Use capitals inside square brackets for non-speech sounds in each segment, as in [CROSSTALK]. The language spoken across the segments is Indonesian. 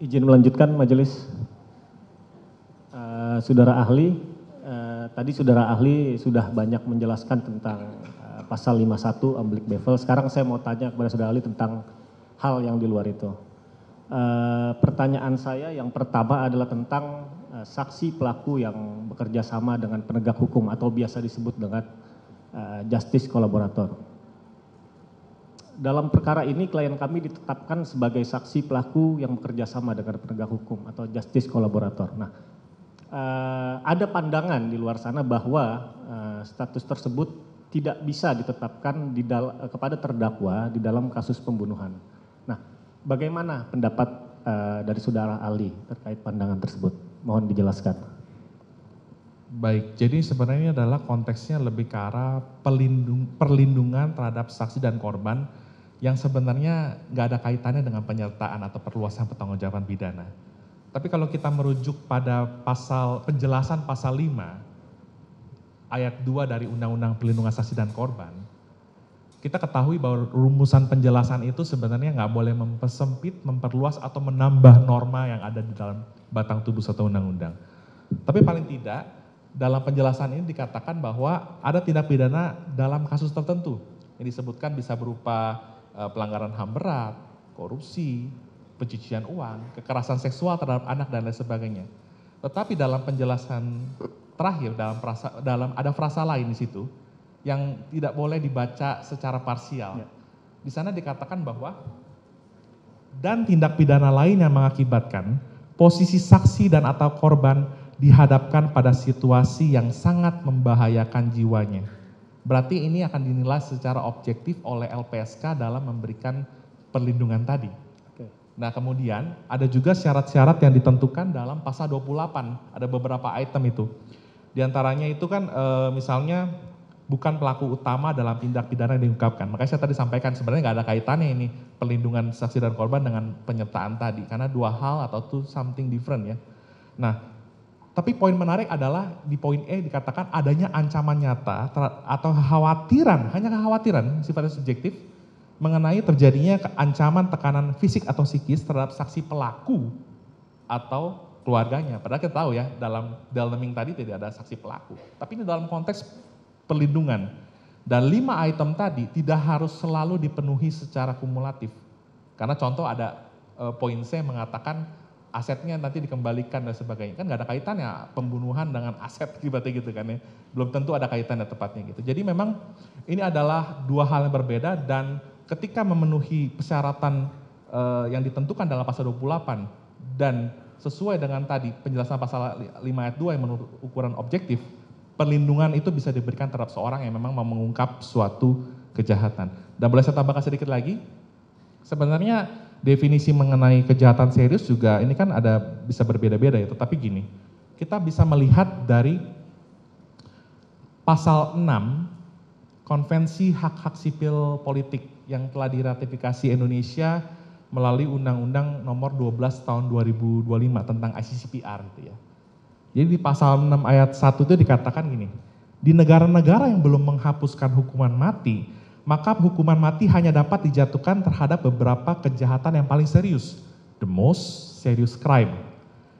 izin melanjutkan majelis. Uh, saudara ahli, uh, tadi saudara ahli sudah banyak menjelaskan tentang uh, pasal 51 Amblik bevel. Sekarang saya mau tanya kepada saudara ahli tentang hal yang di luar itu. Uh, pertanyaan saya yang pertama adalah tentang uh, saksi pelaku yang bekerja sama dengan penegak hukum atau biasa disebut dengan uh, justice kolaborator dalam perkara ini klien kami ditetapkan sebagai saksi pelaku yang bekerja sama dengan penegak hukum atau justice collaborator. Nah, eh, ada pandangan di luar sana bahwa eh, status tersebut tidak bisa ditetapkan di eh, kepada terdakwa di dalam kasus pembunuhan. Nah, bagaimana pendapat dari saudara Ali terkait pandangan tersebut? Mohon dijelaskan. Baik, jadi sebenarnya adalah konteksnya lebih ke arah pelindung, perlindungan terhadap saksi dan korban yang sebenarnya nggak ada kaitannya dengan penyertaan atau perluasan pertanggungjawaban pidana. Tapi kalau kita merujuk pada pasal penjelasan pasal 5 ayat 2 dari Undang-Undang Pelindungan Saksi dan Korban, kita ketahui bahwa rumusan penjelasan itu sebenarnya nggak boleh mempersempit, memperluas atau menambah norma yang ada di dalam batang tubuh satu undang-undang. Tapi paling tidak dalam penjelasan ini dikatakan bahwa ada tindak pidana dalam kasus tertentu yang disebutkan bisa berupa Eh, pelanggaran ham berat, korupsi, pencucian uang, kekerasan seksual terhadap anak dan lain sebagainya. Tetapi dalam penjelasan terakhir dalam frasa, dalam ada frasa lain di situ yang tidak boleh dibaca secara parsial. Ya. Di sana dikatakan bahwa dan tindak pidana lain yang mengakibatkan posisi saksi dan atau korban dihadapkan pada situasi yang sangat membahayakan jiwanya berarti ini akan dinilai secara objektif oleh LPSK dalam memberikan perlindungan tadi. Oke. Nah kemudian ada juga syarat-syarat yang ditentukan dalam pasal 28, ada beberapa item itu. Di antaranya itu kan e, misalnya bukan pelaku utama dalam tindak pidana yang diungkapkan. Makanya saya tadi sampaikan sebenarnya nggak ada kaitannya ini perlindungan saksi dan korban dengan penyertaan tadi karena dua hal atau two something different ya. Nah, tapi poin menarik adalah di poin E dikatakan adanya ancaman nyata atau khawatiran hanya kekhawatiran sifatnya subjektif mengenai terjadinya ancaman tekanan fisik atau psikis terhadap saksi pelaku atau keluarganya. Padahal kita tahu ya dalam dalming tadi tidak ada saksi pelaku. Tapi ini dalam konteks perlindungan. Dan lima item tadi tidak harus selalu dipenuhi secara kumulatif. Karena contoh ada e, poin C mengatakan asetnya nanti dikembalikan dan sebagainya. Kan gak ada kaitannya pembunuhan dengan aset tiba-tiba [LAUGHS] gitu kan ya. Belum tentu ada kaitannya tepatnya gitu. Jadi memang ini adalah dua hal yang berbeda dan ketika memenuhi persyaratan uh, yang ditentukan dalam pasal 28 dan sesuai dengan tadi penjelasan pasal 5 ayat 2 yang menurut ukuran objektif, perlindungan itu bisa diberikan terhadap seorang yang memang mau mengungkap suatu kejahatan. Dan boleh saya tambahkan sedikit lagi? Sebenarnya definisi mengenai kejahatan serius juga ini kan ada bisa berbeda-beda ya, tetapi gini, kita bisa melihat dari pasal 6 Konvensi Hak-Hak Sipil Politik yang telah diratifikasi Indonesia melalui Undang-Undang Nomor 12 Tahun 2025 tentang ICCPR gitu ya. Jadi di pasal 6 ayat 1 itu dikatakan gini, di negara-negara yang belum menghapuskan hukuman mati, maka hukuman mati hanya dapat dijatuhkan terhadap beberapa kejahatan yang paling serius, the most serious crime,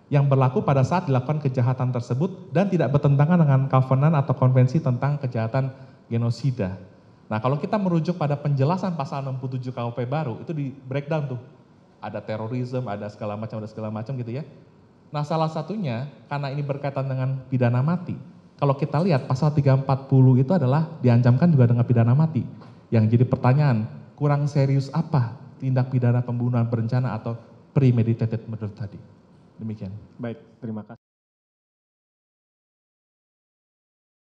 yang berlaku pada saat dilakukan kejahatan tersebut dan tidak bertentangan dengan covenant atau konvensi tentang kejahatan genosida. Nah, kalau kita merujuk pada penjelasan pasal 67 KUP baru, itu di breakdown tuh. Ada terorisme, ada segala macam, ada segala macam gitu ya. Nah, salah satunya karena ini berkaitan dengan pidana mati, kalau kita lihat pasal 340 itu adalah diancamkan juga dengan pidana mati. Yang jadi pertanyaan, kurang serius apa tindak pidana pembunuhan berencana atau premeditated murder tadi? Demikian. Baik, terima kasih.